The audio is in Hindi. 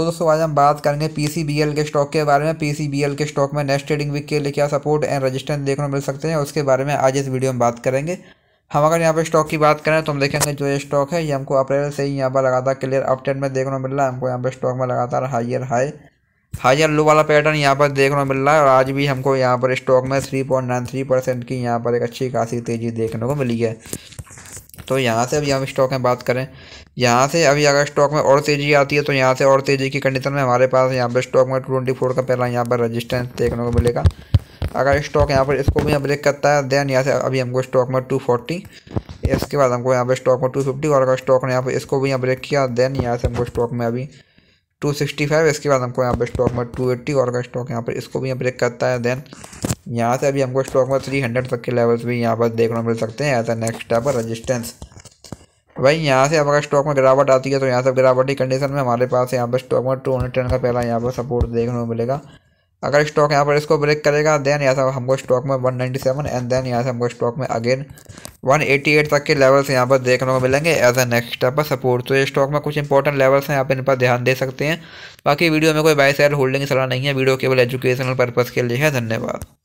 तो दोस्तों आज हम बात करेंगे पीसीबीएल के स्टॉक के बारे में पीसीबीएल के स्टॉक में नेक्स्ट ट्रेडिंग वीक के लिए क्या सपोर्ट एंड रेजिस्टेंस देखने को मिल सकते हैं उसके बारे में आज इस वीडियो में बात करेंगे हम अगर यहाँ पर स्टॉक की बात करें तो हम देखेंगे जो ये स्टॉक है ये हमको अप्रैल से ही यहाँ पर लगातार क्लियर अपडेट में देखने को मिल रहा है हमको यहाँ पर स्टॉक में लगातार हाइयर हाई हाइयर लो वाला पैटर्न यहाँ पर देखने को मिल रहा है और आज भी हमको यहाँ पर स्टॉक में three point nine three percent की यहाँ पर एक अच्छी खासी तेज़ी देखने को मिली है तो यहाँ से अभी हम स्टॉक में बात करें यहाँ से अभी अगर स्टॉक में और तेज़ी आती है तो यहाँ से और तेज़ी की कंडीशन में हमारे पास यहाँ पर स्टॉक में ट्वेंटी फोर का पहला यहाँ पर रजिस्टेंस देखने को मिलेगा अगर स्टॉक यहाँ पर इसको भी ब्रेक करता है देन यहाँ से अभी हमको स्टॉक में टू फोर्टी इसके बाद हमको यहाँ पर स्टॉक में टू फिफ्टी और अगर स्टॉक ने यहाँ पर इसको भी यहाँ ब्रेक किया देन यहाँ से हमको स्टॉक में अभी टू सिक्सटी फाइव इसके बाद हमको यहाँ पर स्टॉक में टू एट्टी और अगर स्टॉक यहाँ पर इसको भी यहाँ ब्रेक करता है देन यहाँ से अभी हमको स्टॉक में थ्री हंड्रेड तक के लेवल्स भी यहाँ पर देखने मिल सकते हैं as a next step resistance भाई यहाँ से अगर स्टॉक में गिरावट आती है तो यहाँ सब गिरावटी कंडीशन में हमारे पास यहाँ पर स्टॉक में टू हंड्रेड का पहला यहाँ पर सपोर्ट देखने को मिलेगा अगर स्टॉक यहाँ पर इसको ब्रेक करेगा देन यहाँ से हमको स्टॉक में 197 एंड देन यहाँ से हमको स्टॉक में अगेन 188 तक के लेवल्स यहाँ पर देखने को मिलेंगे एज अ नेक्स्ट स्टेप पर सपोर्ट तो ये स्टॉक में कुछ इंपॉर्टेंट लेवल्स हैं आप इन पर ध्यान दे सकते हैं बाकी वीडियो में कोई बाय सेल होल्डिंग सलाह नहीं है वीडियो केवल एजुकेशनल पर्पज़ के लिए है धन्यवाद